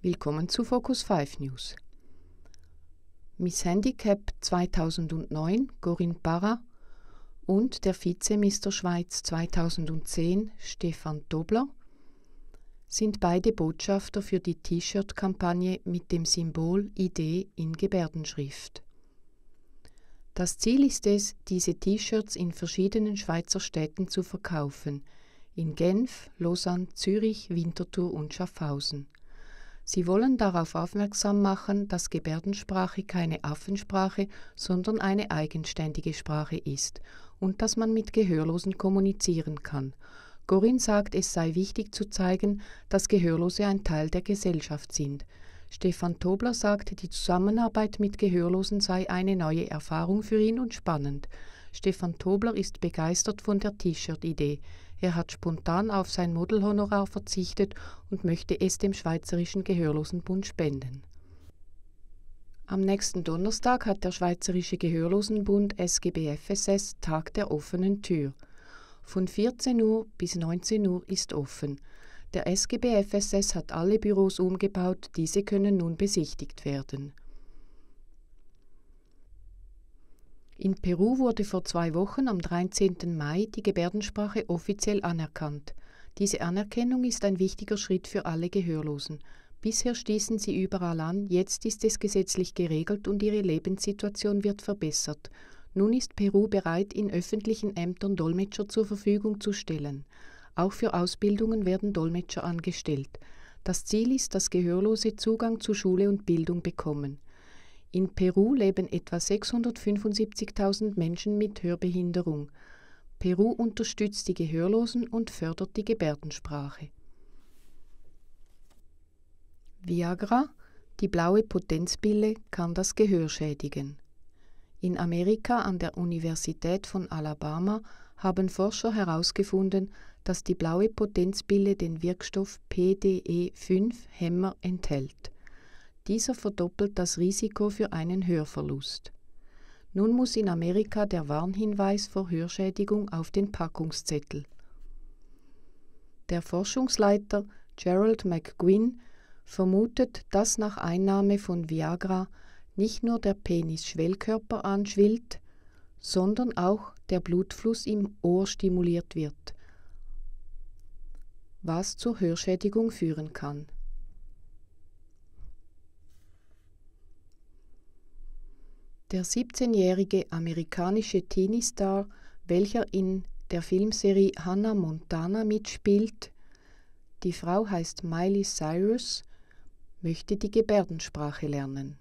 Willkommen zu Focus 5 News. Miss Handicap 2009 Corinne Parra und der Vizemister Schweiz 2010 Stefan Dobler sind beide Botschafter für die T-Shirt-Kampagne mit dem Symbol Idee in Gebärdenschrift. Das Ziel ist es, diese T-Shirts in verschiedenen Schweizer Städten zu verkaufen, in Genf, Lausanne, Zürich, Winterthur und Schaffhausen. Sie wollen darauf aufmerksam machen, dass Gebärdensprache keine Affensprache, sondern eine eigenständige Sprache ist und dass man mit Gehörlosen kommunizieren kann. Gorin sagt, es sei wichtig zu zeigen, dass Gehörlose ein Teil der Gesellschaft sind. Stefan Tobler sagt, die Zusammenarbeit mit Gehörlosen sei eine neue Erfahrung für ihn und spannend. Stefan Tobler ist begeistert von der T-Shirt-Idee. Er hat spontan auf sein Modelhonorar verzichtet und möchte es dem Schweizerischen Gehörlosenbund spenden. Am nächsten Donnerstag hat der Schweizerische Gehörlosenbund SGBFSS Tag der offenen Tür. Von 14 Uhr bis 19 Uhr ist offen. Der SGBFSS hat alle Büros umgebaut, diese können nun besichtigt werden. In Peru wurde vor zwei Wochen am 13. Mai die Gebärdensprache offiziell anerkannt. Diese Anerkennung ist ein wichtiger Schritt für alle Gehörlosen. Bisher stießen sie überall an, jetzt ist es gesetzlich geregelt und ihre Lebenssituation wird verbessert. Nun ist Peru bereit, in öffentlichen Ämtern Dolmetscher zur Verfügung zu stellen. Auch für Ausbildungen werden Dolmetscher angestellt. Das Ziel ist, dass Gehörlose Zugang zu Schule und Bildung bekommen. In Peru leben etwa 675.000 Menschen mit Hörbehinderung. Peru unterstützt die Gehörlosen und fördert die Gebärdensprache. Viagra, die blaue Potenzpille, kann das Gehör schädigen. In Amerika an der Universität von Alabama haben Forscher herausgefunden, dass die blaue Potenzpille den Wirkstoff PDE5-Hämmer enthält. Dieser verdoppelt das Risiko für einen Hörverlust. Nun muss in Amerika der Warnhinweis vor Hörschädigung auf den Packungszettel. Der Forschungsleiter Gerald McGuinn vermutet, dass nach Einnahme von Viagra nicht nur der Penisschwellkörper anschwillt, sondern auch der Blutfluss im Ohr stimuliert wird, was zur Hörschädigung führen kann. Der 17-jährige amerikanische Teenie-Star, welcher in der Filmserie Hannah Montana mitspielt, die Frau heißt Miley Cyrus, möchte die Gebärdensprache lernen.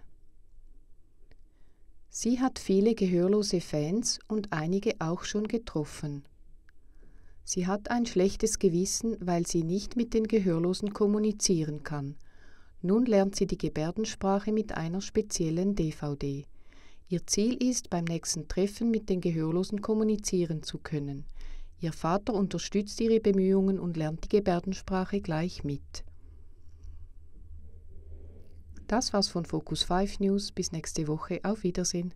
Sie hat viele gehörlose Fans und einige auch schon getroffen. Sie hat ein schlechtes Gewissen, weil sie nicht mit den Gehörlosen kommunizieren kann. Nun lernt sie die Gebärdensprache mit einer speziellen DVD. Ihr Ziel ist, beim nächsten Treffen mit den Gehörlosen kommunizieren zu können. Ihr Vater unterstützt ihre Bemühungen und lernt die Gebärdensprache gleich mit. Das war's von Focus 5 News. Bis nächste Woche. Auf Wiedersehen.